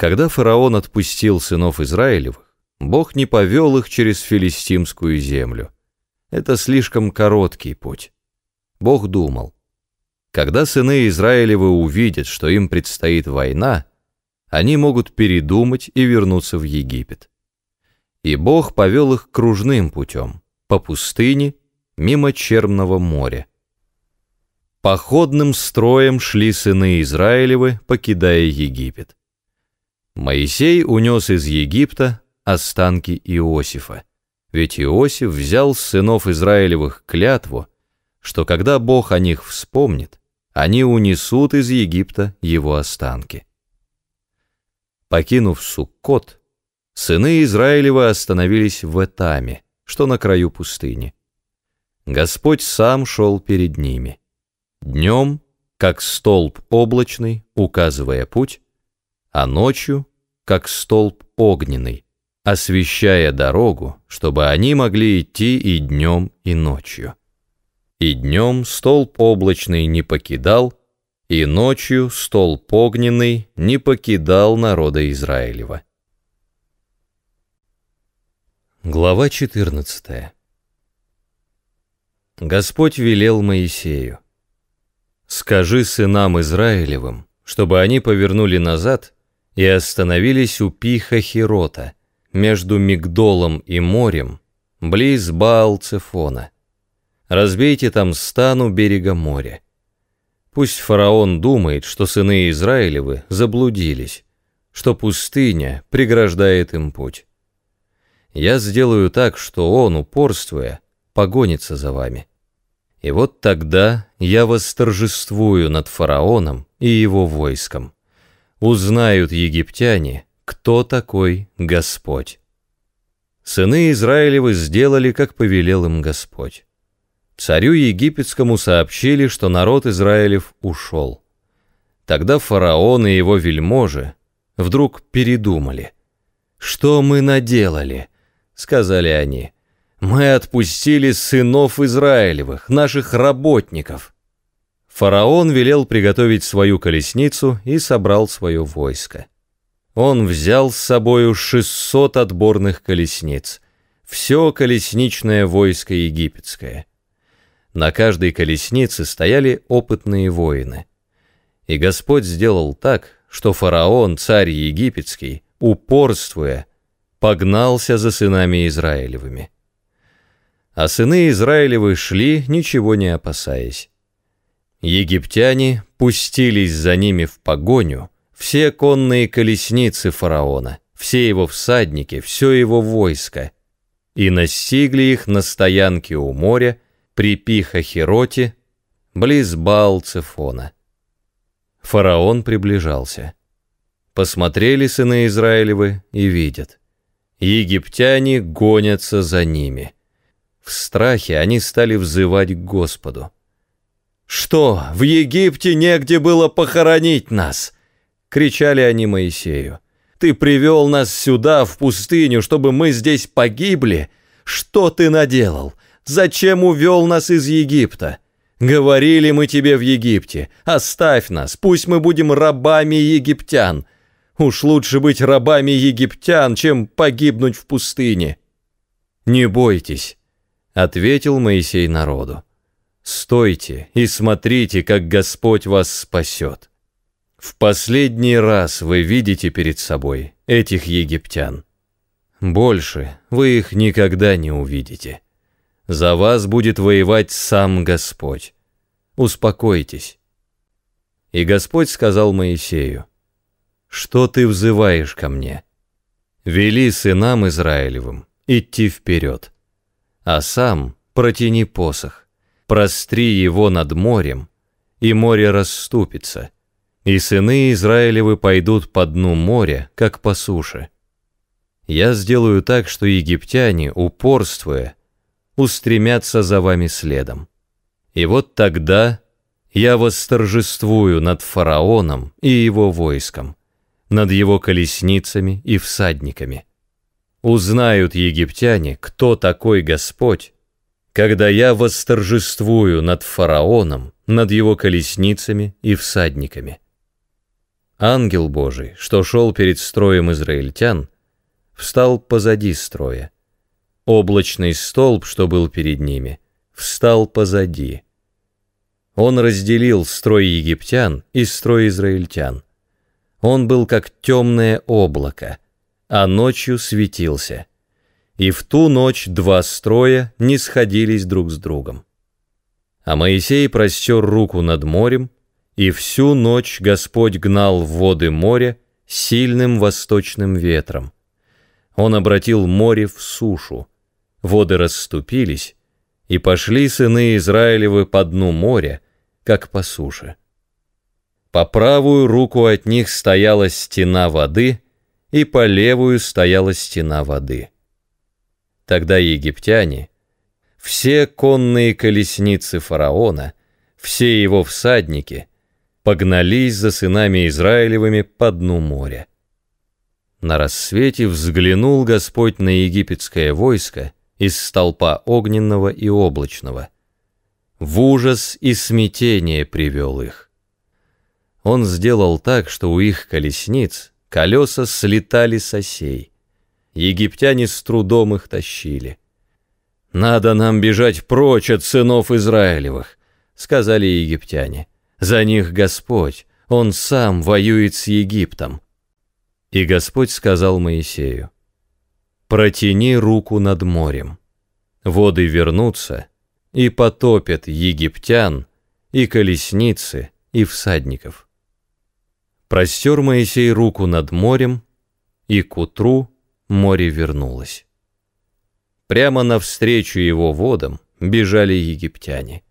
Когда фараон отпустил сынов Израилевых, Бог не повел их через филистимскую землю. Это слишком короткий путь. Бог думал, когда сыны Израилевы увидят, что им предстоит война, они могут передумать и вернуться в Египет. И Бог повел их кружным путем, по пустыне, мимо Черного моря. Походным строем шли сыны Израилевы, покидая Египет. Моисей унес из Египта останки Иосифа, ведь Иосиф взял с сынов Израилевых клятву, что когда Бог о них вспомнит, они унесут из Египта его останки. Покинув Суккот, сыны Израилева остановились в Этаме, что на краю пустыни. Господь сам шел перед ними. Днем, как столб облачный, указывая путь, а ночью как столб огненный, освещая дорогу, чтобы они могли идти и днем, и ночью. И днем столб облачный не покидал, и ночью столб огненный не покидал народа Израилева. Глава 14 Господь велел Моисею, «Скажи сынам Израилевым, чтобы они повернули назад и остановились у пиха Хирота, между Мигдолом и морем, близ Баал-Цефона. Разбейте там стану берега моря. Пусть фараон думает, что сыны Израилевы заблудились, что пустыня преграждает им путь. Я сделаю так, что он, упорствуя, погонится за вами. И вот тогда я восторжествую над фараоном и его войском узнают египтяне, кто такой Господь. Сыны Израилевы сделали, как повелел им Господь. Царю египетскому сообщили, что народ Израилев ушел. Тогда фараон и его вельможи вдруг передумали. «Что мы наделали?» — сказали они. «Мы отпустили сынов Израилевых, наших работников». Фараон велел приготовить свою колесницу и собрал свое войско. Он взял с собою 600 отборных колесниц, все колесничное войско египетское. На каждой колеснице стояли опытные воины. И Господь сделал так, что фараон, царь египетский, упорствуя, погнался за сынами Израилевыми. А сыны Израилевы шли, ничего не опасаясь. Египтяне пустились за ними в погоню, все конные колесницы фараона, все его всадники, все его войско, и настигли их на стоянке у моря при пиха близ баал Фараон приближался. Посмотрели сыны Израилевы и видят. Египтяне гонятся за ними. В страхе они стали взывать к Господу. Что, в Египте негде было похоронить нас?» Кричали они Моисею. «Ты привел нас сюда, в пустыню, чтобы мы здесь погибли? Что ты наделал? Зачем увел нас из Египта?» «Говорили мы тебе в Египте, оставь нас, пусть мы будем рабами египтян. Уж лучше быть рабами египтян, чем погибнуть в пустыне». «Не бойтесь», — ответил Моисей народу. Стойте и смотрите, как Господь вас спасет. В последний раз вы видите перед собой этих египтян. Больше вы их никогда не увидите. За вас будет воевать сам Господь. Успокойтесь. И Господь сказал Моисею, «Что ты взываешь ко мне? Вели сынам Израилевым идти вперед, а сам протяни посох, простри его над морем, и море расступится, и сыны Израилевы пойдут по дну моря, как по суше. Я сделаю так, что египтяне, упорствуя, устремятся за вами следом. И вот тогда я восторжествую над фараоном и его войском, над его колесницами и всадниками. Узнают египтяне, кто такой Господь, когда я восторжествую над фараоном, над его колесницами и всадниками. Ангел Божий, что шел перед строем израильтян, встал позади строя. Облачный столб, что был перед ними, встал позади. Он разделил строй египтян и строй израильтян. Он был как темное облако, а ночью светился – и в ту ночь два строя не сходились друг с другом. А Моисей простер руку над морем, и всю ночь Господь гнал воды моря сильным восточным ветром. Он обратил море в сушу, воды расступились, и пошли сыны Израилевы по дну моря, как по суше. По правую руку от них стояла стена воды, и по левую стояла стена воды. Тогда египтяне, все конные колесницы фараона, все его всадники, погнались за сынами Израилевыми по дну моря. На рассвете взглянул Господь на египетское войско из столпа огненного и облачного. В ужас и смятение привел их. Он сделал так, что у их колесниц колеса слетали с осей египтяне с трудом их тащили. «Надо нам бежать прочь от сынов Израилевых», — сказали египтяне. «За них Господь, Он сам воюет с Египтом». И Господь сказал Моисею, «Протяни руку над морем. Воды вернутся и потопят египтян и колесницы и всадников». Простер Моисей руку над морем, и к утру море вернулось. Прямо навстречу его водам бежали египтяне.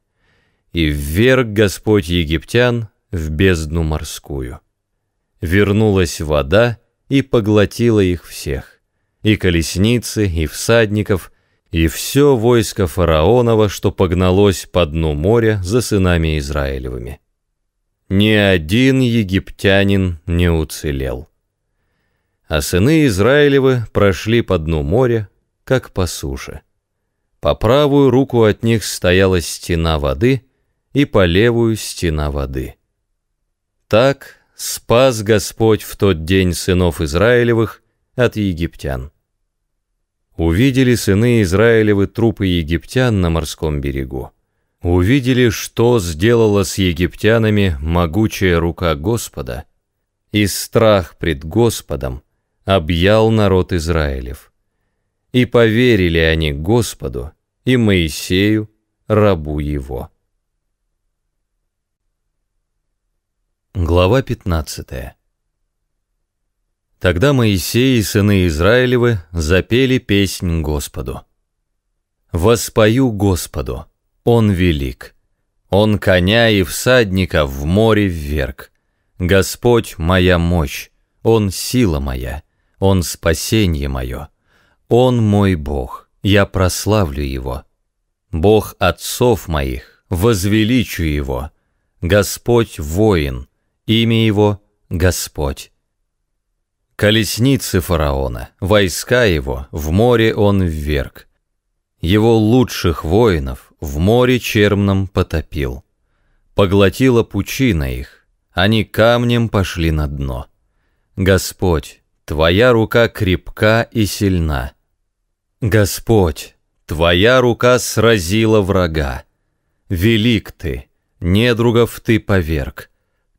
И вверх Господь египтян в бездну морскую. Вернулась вода и поглотила их всех, и колесницы, и всадников, и все войско фараонова, что погналось по дну моря за сынами Израилевыми. Ни один египтянин не уцелел а сыны Израилевы прошли по дну моря, как по суше. По правую руку от них стояла стена воды, и по левую стена воды. Так спас Господь в тот день сынов Израилевых от египтян. Увидели сыны Израилевы трупы египтян на морском берегу. Увидели, что сделала с египтянами могучая рука Господа, и страх пред Господом – объял народ Израилев. И поверили они Господу и Моисею, рабу его. Глава 15 Тогда Моисей и сыны Израилевы запели песнь Господу. «Воспою Господу, Он велик, Он коня и всадника в море вверг. Господь моя мощь, Он сила моя, он спасение мое. Он мой Бог, я прославлю Его. Бог отцов моих, возвеличу Его. Господь воин, имя Его Господь. Колесницы фараона, войска его, в море он вверг. Его лучших воинов в море чермном потопил. Поглотила пучина их, они камнем пошли на дно. Господь, Твоя рука крепка и сильна. Господь, Твоя рука сразила врага. Велик Ты, недругов Ты поверг.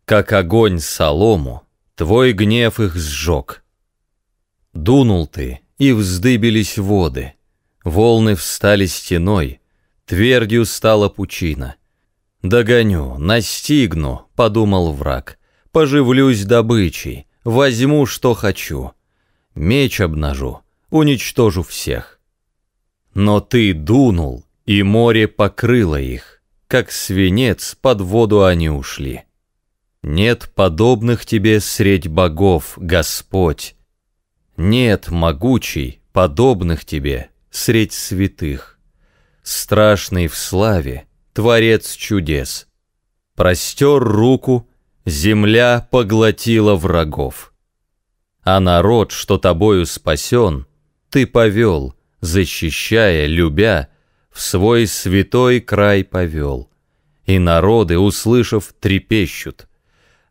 Как огонь солому, Твой гнев их сжег. Дунул Ты, и вздыбились воды. Волны встали стеной, твердью стала пучина. «Догоню, настигну», — подумал враг, — «поживлюсь добычей» возьму, что хочу. Меч обнажу, уничтожу всех. Но ты дунул, и море покрыло их. Как свинец под воду они ушли. Нет подобных тебе средь богов, Господь. Нет, могучий, подобных тебе средь святых. Страшный в славе, Творец чудес. Простер руку — Земля поглотила врагов. А народ, что тобою спасен, ты повел, защищая, любя, в свой святой край повел. И народы, услышав, трепещут.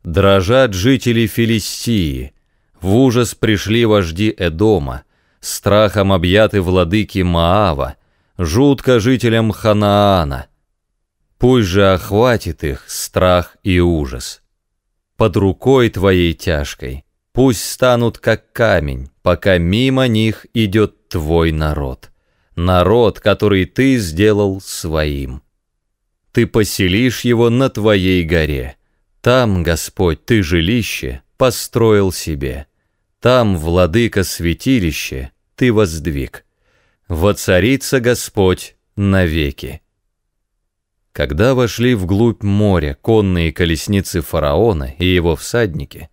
Дрожат жители Филистии, в ужас пришли вожди Эдома, страхом объяты владыки Маава, жутко жителям Ханаана. Пусть же охватит их страх и ужас под рукой твоей тяжкой. Пусть станут как камень, пока мимо них идет твой народ. Народ, который ты сделал своим. Ты поселишь его на твоей горе. Там, Господь, ты жилище построил себе. Там, владыка, святилище ты воздвиг. Воцарится Господь навеки. Когда вошли вглубь моря конные колесницы фараона и его всадники,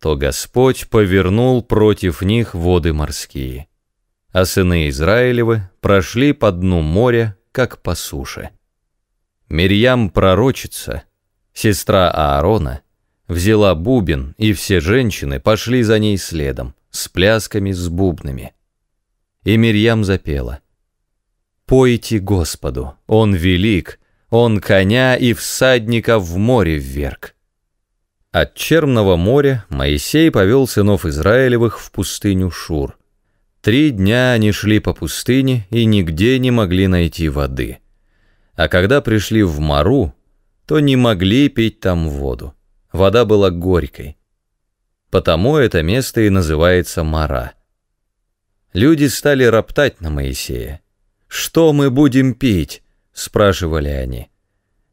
то Господь повернул против них воды морские, а сыны Израилевы прошли по дну моря, как по суше. Мирьям пророчица, сестра Аарона, взяла бубен, и все женщины пошли за ней следом, с плясками, с бубнами. И Мирьям запела. «Пойте Господу, Он велик, он коня и всадника в море вверг. От Черного моря Моисей повел сынов Израилевых в пустыню Шур. Три дня они шли по пустыне и нигде не могли найти воды. А когда пришли в Мару, то не могли пить там воду. Вода была горькой. Потому это место и называется Мара. Люди стали роптать на Моисея. «Что мы будем пить? — спрашивали они.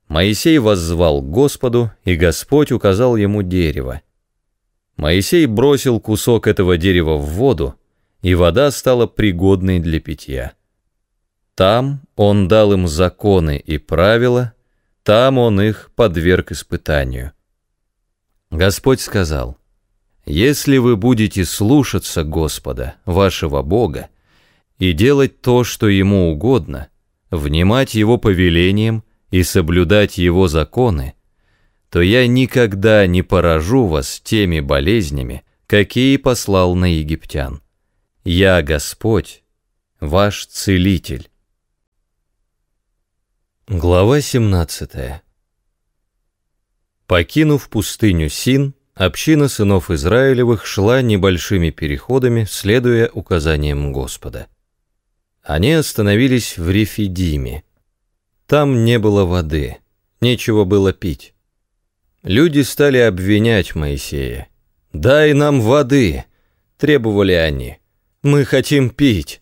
Моисей воззвал Господу, и Господь указал ему дерево. Моисей бросил кусок этого дерева в воду, и вода стала пригодной для питья. Там он дал им законы и правила, там он их подверг испытанию. Господь сказал, «Если вы будете слушаться Господа, вашего Бога, и делать то, что Ему угодно, — внимать его повелениям и соблюдать его законы, то я никогда не поражу вас теми болезнями, какие послал на египтян. Я Господь, ваш Целитель. Глава 17 Покинув пустыню Син, община сынов Израилевых шла небольшими переходами, следуя указаниям Господа – они остановились в Рифидиме. Там не было воды, нечего было пить. Люди стали обвинять Моисея. «Дай нам воды!» – требовали они. «Мы хотим пить!»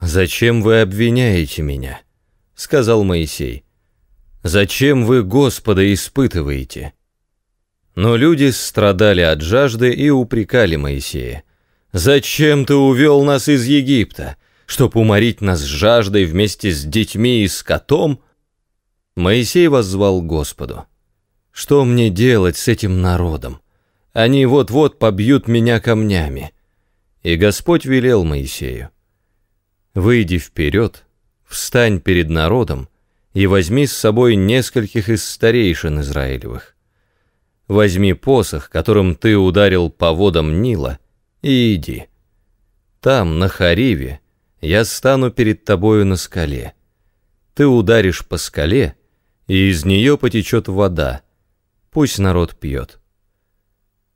«Зачем вы обвиняете меня?» – сказал Моисей. «Зачем вы Господа испытываете?» Но люди страдали от жажды и упрекали Моисея. «Зачем ты увел нас из Египта? Чтоб уморить нас жаждой вместе с детьми и скотом, Моисей воззвал Господу. «Что мне делать с этим народом? Они вот-вот побьют меня камнями». И Господь велел Моисею. «Выйди вперед, встань перед народом и возьми с собой нескольких из старейшин Израилевых. Возьми посох, которым ты ударил по водам Нила, и иди. Там, на Хариве, я стану перед тобою на скале. Ты ударишь по скале, и из нее потечет вода. Пусть народ пьет.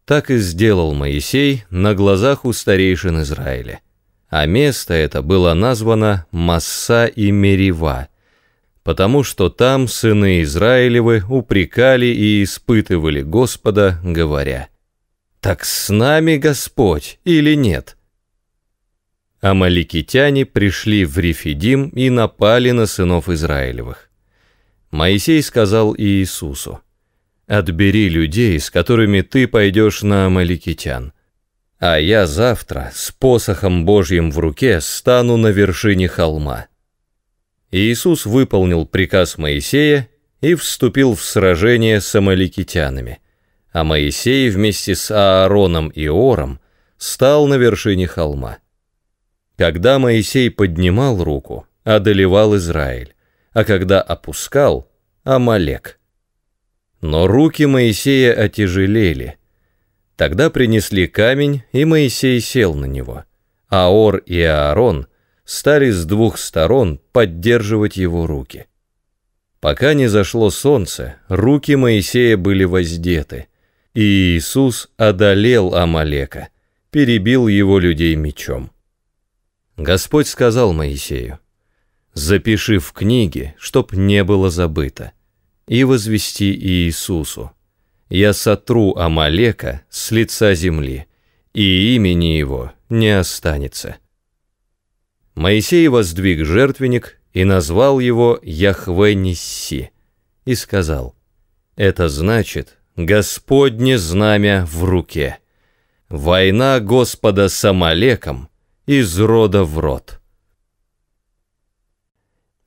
Так и сделал Моисей на глазах у старейшин Израиля. А место это было названо Масса и Мерева, потому что там сыны Израилевы упрекали и испытывали Господа, говоря, «Так с нами Господь или нет?» амаликитяне пришли в Рифидим и напали на сынов Израилевых. Моисей сказал Иисусу, «Отбери людей, с которыми ты пойдешь на амаликитян, а я завтра с посохом Божьим в руке стану на вершине холма». Иисус выполнил приказ Моисея и вступил в сражение с амаликитянами, а Моисей вместе с Аароном и Ором стал на вершине холма. Когда Моисей поднимал руку, одолевал Израиль, а когда опускал – Амалек. Но руки Моисея отяжелели. Тогда принесли камень, и Моисей сел на него. Аор и Аарон стали с двух сторон поддерживать его руки. Пока не зашло солнце, руки Моисея были воздеты, и Иисус одолел Амалека, перебил его людей мечом. Господь сказал Моисею, «Запиши в книге, чтоб не было забыто, и возвести Иисусу, я сотру Амалека с лица земли, и имени его не останется». Моисей воздвиг жертвенник и назвал его Яхве Нисси, и сказал, «Это значит Господне знамя в руке. Война Господа с Амалеком — из рода в род.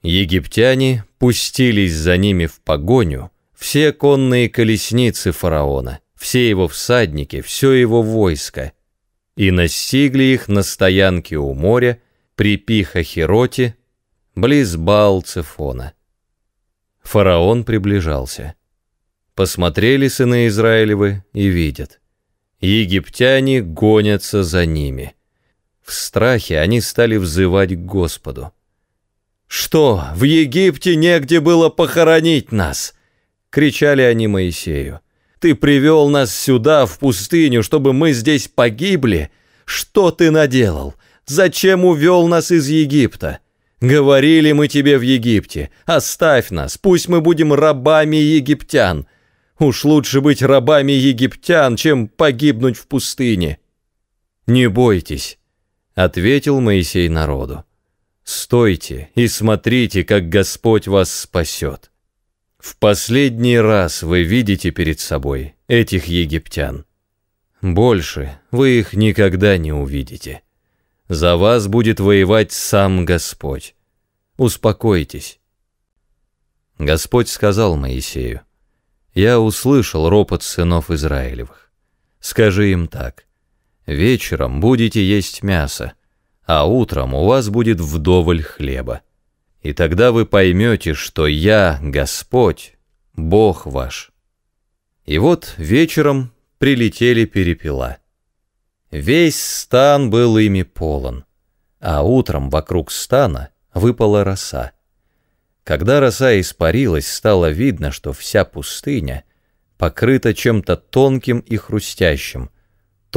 Египтяне пустились за ними в погоню, все конные колесницы фараона, все его всадники, все его войско, и настигли их на стоянке у моря при Пихахироте, близ баал Фараон приближался. Посмотрели сыны Израилевы и видят. Египтяне гонятся за ними. В страхе они стали взывать к Господу. «Что, в Египте негде было похоронить нас?» — кричали они Моисею. «Ты привел нас сюда, в пустыню, чтобы мы здесь погибли? Что ты наделал? Зачем увел нас из Египта? Говорили мы тебе в Египте, оставь нас, пусть мы будем рабами египтян. Уж лучше быть рабами египтян, чем погибнуть в пустыне». «Не бойтесь», ответил Моисей народу. «Стойте и смотрите, как Господь вас спасет. В последний раз вы видите перед собой этих египтян. Больше вы их никогда не увидите. За вас будет воевать сам Господь. Успокойтесь». Господь сказал Моисею, «Я услышал ропот сынов Израилевых. Скажи им так. Вечером будете есть мясо, а утром у вас будет вдоволь хлеба. И тогда вы поймете, что я, Господь, Бог ваш. И вот вечером прилетели перепела. Весь стан был ими полон, а утром вокруг стана выпала роса. Когда роса испарилась, стало видно, что вся пустыня покрыта чем-то тонким и хрустящим —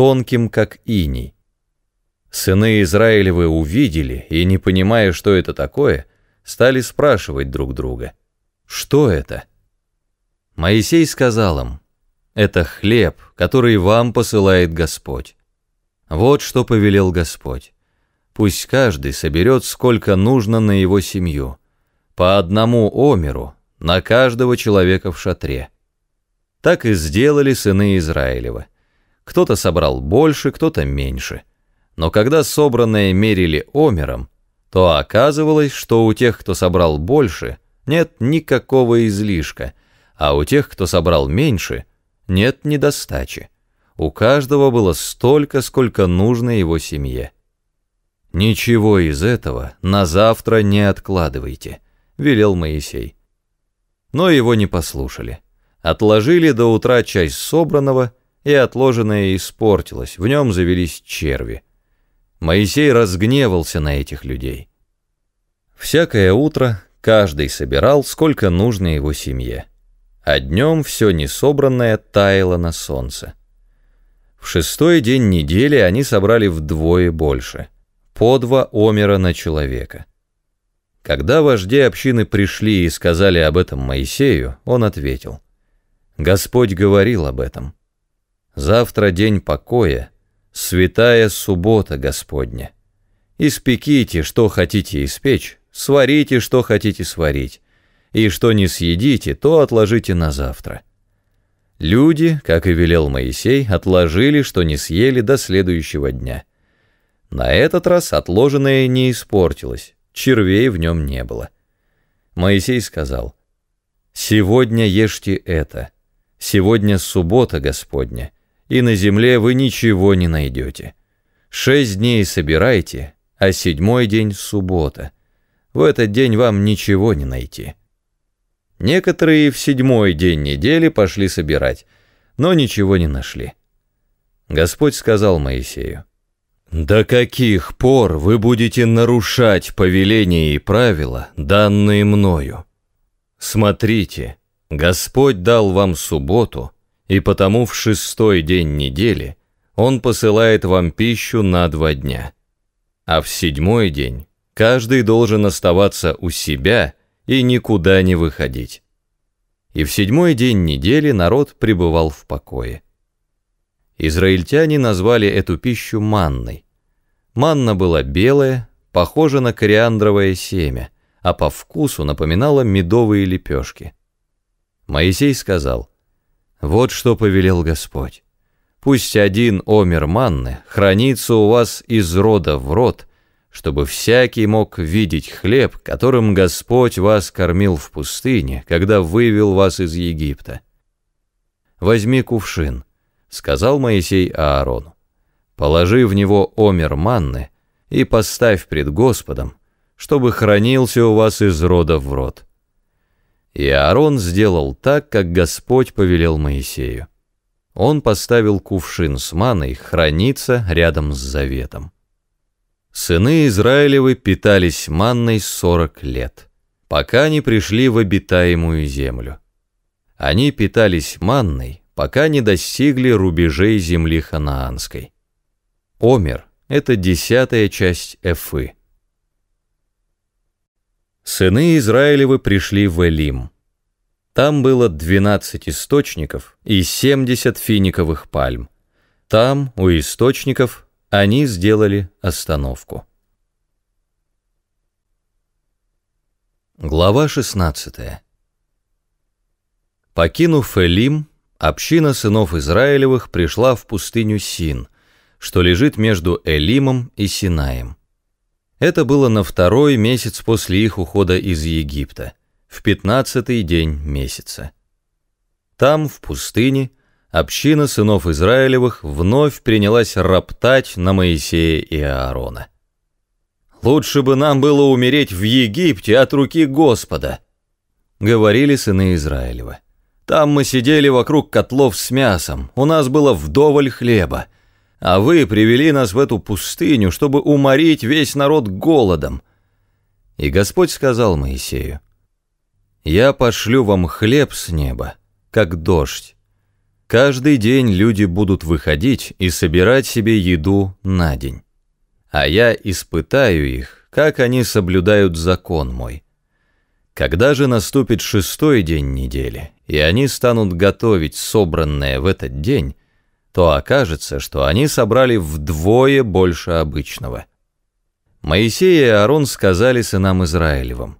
тонким, как иней. Сыны Израилевы увидели и, не понимая, что это такое, стали спрашивать друг друга, что это? Моисей сказал им, это хлеб, который вам посылает Господь. Вот что повелел Господь. Пусть каждый соберет сколько нужно на его семью, по одному омеру, на каждого человека в шатре. Так и сделали сыны Израилева – кто-то собрал больше, кто-то меньше. Но когда собранное мерили омером, то оказывалось, что у тех, кто собрал больше, нет никакого излишка, а у тех, кто собрал меньше, нет недостачи. У каждого было столько, сколько нужно его семье. «Ничего из этого на завтра не откладывайте», — велел Моисей. Но его не послушали. Отложили до утра часть собранного — и отложенное испортилось, в нем завелись черви. Моисей разгневался на этих людей. Всякое утро каждый собирал, сколько нужно его семье, а днем все несобранное таяло на солнце. В шестой день недели они собрали вдвое больше, по два омера на человека. Когда вожди общины пришли и сказали об этом Моисею, он ответил, «Господь говорил об этом». Завтра день покоя, святая суббота Господня. Испеките, что хотите испечь, сварите, что хотите сварить, и что не съедите, то отложите на завтра. Люди, как и велел Моисей, отложили, что не съели до следующего дня. На этот раз отложенное не испортилось, червей в нем не было. Моисей сказал, «Сегодня ешьте это, сегодня суббота Господня» и на земле вы ничего не найдете. Шесть дней собирайте, а седьмой день – суббота. В этот день вам ничего не найти». Некоторые в седьмой день недели пошли собирать, но ничего не нашли. Господь сказал Моисею, «До каких пор вы будете нарушать повеления и правила, данные мною? Смотрите, Господь дал вам субботу, и потому в шестой день недели он посылает вам пищу на два дня. А в седьмой день каждый должен оставаться у себя и никуда не выходить. И в седьмой день недели народ пребывал в покое. Израильтяне назвали эту пищу манной. Манна была белая, похожа на кориандровое семя, а по вкусу напоминала медовые лепешки. Моисей сказал, вот что повелел Господь. Пусть один омер манны хранится у вас из рода в род, чтобы всякий мог видеть хлеб, которым Господь вас кормил в пустыне, когда вывел вас из Египта. «Возьми кувшин», — сказал Моисей Аарону, — «положи в него омер манны и поставь пред Господом, чтобы хранился у вас из рода в род». И Аарон сделал так, как Господь повелел Моисею. Он поставил кувшин с маной храниться рядом с заветом. Сыны Израилевы питались манной сорок лет, пока не пришли в обитаемую землю. Они питались манной, пока не достигли рубежей земли ханаанской. Омер – это десятая часть Эфы – сыны Израилевы пришли в Элим. Там было 12 источников и 70 финиковых пальм. Там, у источников, они сделали остановку. Глава 16. Покинув Элим, община сынов Израилевых пришла в пустыню Син, что лежит между Элимом и Синаем. Это было на второй месяц после их ухода из Египта, в пятнадцатый день месяца. Там, в пустыне, община сынов Израилевых вновь принялась роптать на Моисея и Аарона. «Лучше бы нам было умереть в Египте от руки Господа», — говорили сыны Израилева. «Там мы сидели вокруг котлов с мясом, у нас было вдоволь хлеба, а вы привели нас в эту пустыню, чтобы уморить весь народ голодом». И Господь сказал Моисею, «Я пошлю вам хлеб с неба, как дождь. Каждый день люди будут выходить и собирать себе еду на день. А я испытаю их, как они соблюдают закон мой. Когда же наступит шестой день недели, и они станут готовить собранное в этот день, то окажется, что они собрали вдвое больше обычного. Моисей и Аарон сказали сынам Израилевым,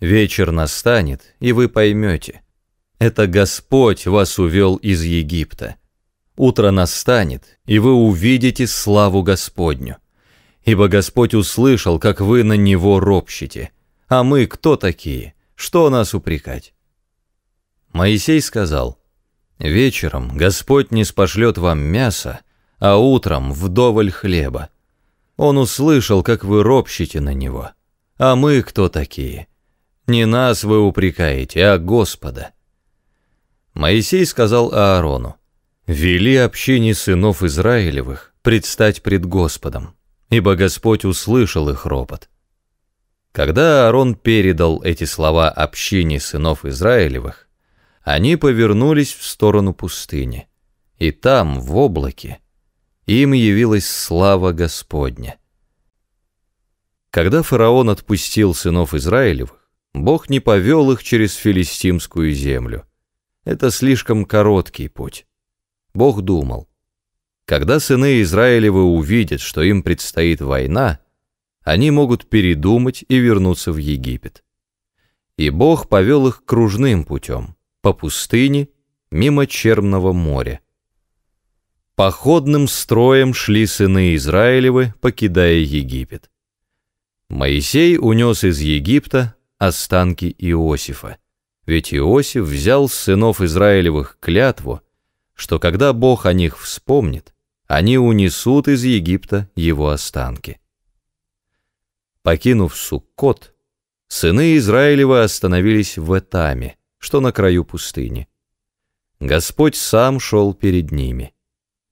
«Вечер настанет, и вы поймете. Это Господь вас увел из Египта. Утро настанет, и вы увидите славу Господню. Ибо Господь услышал, как вы на Него ропщите. А мы кто такие? Что нас упрекать?» Моисей сказал, — Вечером Господь не спошлет вам мясо, а утром вдоволь хлеба. Он услышал, как вы ропщите на него. А мы кто такие? Не нас вы упрекаете, а Господа. Моисей сказал Аарону, «Вели общине сынов Израилевых предстать пред Господом, ибо Господь услышал их ропот». Когда Аарон передал эти слова общине сынов Израилевых, они повернулись в сторону пустыни. И там, в облаке, им явилась слава Господня. Когда фараон отпустил сынов Израилевых, Бог не повел их через филистимскую землю. Это слишком короткий путь. Бог думал, когда сыны Израилевы увидят, что им предстоит война, они могут передумать и вернуться в Египет. И Бог повел их кружным путем по пустыне, мимо Черного моря. Походным строем шли сыны Израилевы, покидая Египет. Моисей унес из Египта останки Иосифа, ведь Иосиф взял с сынов Израилевых клятву, что когда Бог о них вспомнит, они унесут из Египта его останки. Покинув Суккот, сыны Израилевы остановились в Этаме, что на краю пустыни. Господь сам шел перед ними.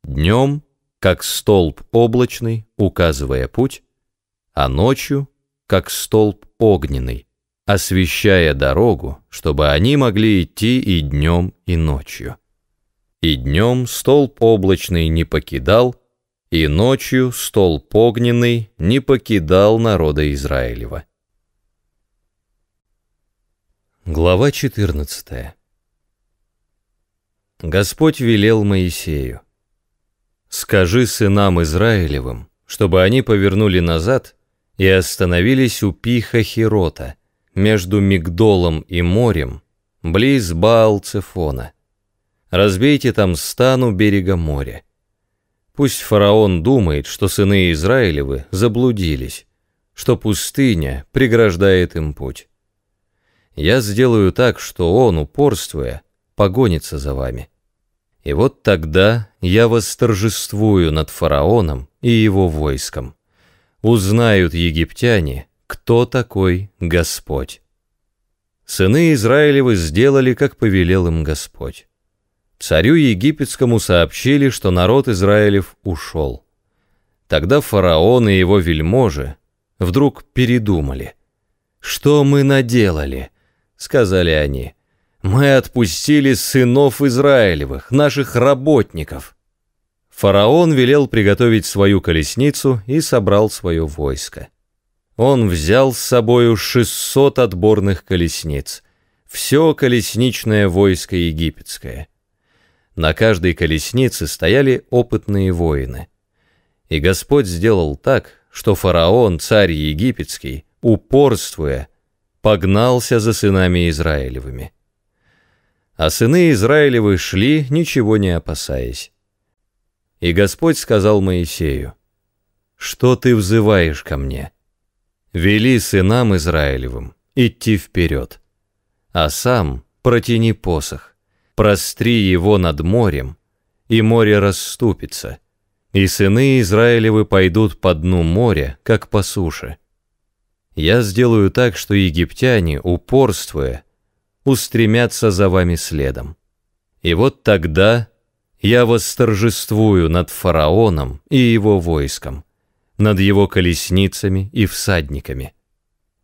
Днем, как столб облачный, указывая путь, а ночью, как столб огненный, освещая дорогу, чтобы они могли идти и днем, и ночью. И днем столб облачный не покидал, и ночью столб огненный не покидал народа Израилева. Глава 14 Господь велел Моисею, «Скажи сынам Израилевым, чтобы они повернули назад и остановились у Пиха-Хирота, между Мигдолом и морем, близ Баал-Цефона. Разбейте там стану берега моря. Пусть фараон думает, что сыны Израилевы заблудились, что пустыня преграждает им путь» я сделаю так, что он, упорствуя, погонится за вами. И вот тогда я восторжествую над фараоном и его войском. Узнают египтяне, кто такой Господь. Сыны Израилевы сделали, как повелел им Господь. Царю египетскому сообщили, что народ Израилев ушел. Тогда фараон и его вельможи вдруг передумали. «Что мы наделали?» сказали они. «Мы отпустили сынов Израилевых, наших работников». Фараон велел приготовить свою колесницу и собрал свое войско. Он взял с собою 600 отборных колесниц, все колесничное войско египетское. На каждой колеснице стояли опытные воины. И Господь сделал так, что фараон, царь египетский, упорствуя, погнался за сынами Израилевыми. А сыны Израилевы шли, ничего не опасаясь. И Господь сказал Моисею, «Что ты взываешь ко мне? Вели сынам Израилевым идти вперед, а сам протяни посох, простри его над морем, и море расступится, и сыны Израилевы пойдут по дну моря, как по суше, я сделаю так, что египтяне, упорствуя, устремятся за вами следом. И вот тогда я восторжествую над фараоном и его войском, над его колесницами и всадниками.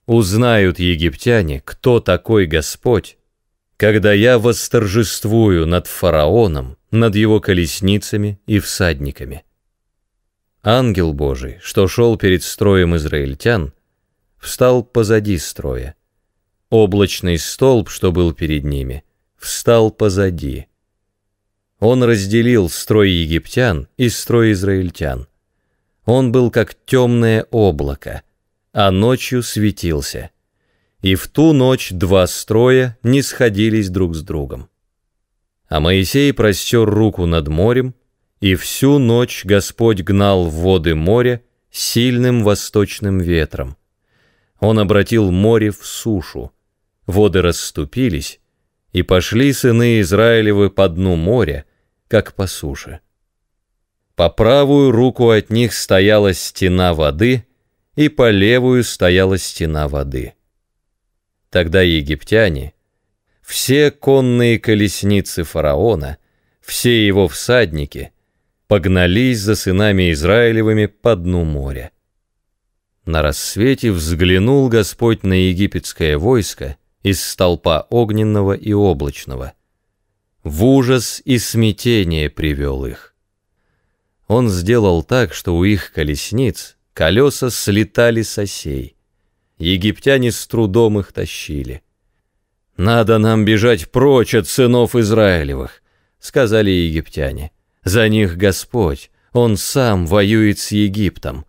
Узнают египтяне, кто такой Господь, когда я восторжествую над фараоном, над его колесницами и всадниками. Ангел Божий, что шел перед строем израильтян, встал позади строя. Облачный столб, что был перед ними, встал позади. Он разделил строй египтян и строй израильтян. Он был как темное облако, а ночью светился. И в ту ночь два строя не сходились друг с другом. А Моисей простер руку над морем, и всю ночь Господь гнал воды моря сильным восточным ветром, он обратил море в сушу. Воды расступились, и пошли сыны Израилевы по дну моря, как по суше. По правую руку от них стояла стена воды, и по левую стояла стена воды. Тогда египтяне, все конные колесницы фараона, все его всадники, погнались за сынами Израилевыми по дну моря. На рассвете взглянул Господь на египетское войско из столпа огненного и облачного. В ужас и смятение привел их. Он сделал так, что у их колесниц колеса слетали с осей. Египтяне с трудом их тащили. «Надо нам бежать прочь от сынов Израилевых», — сказали египтяне. «За них Господь, Он сам воюет с Египтом».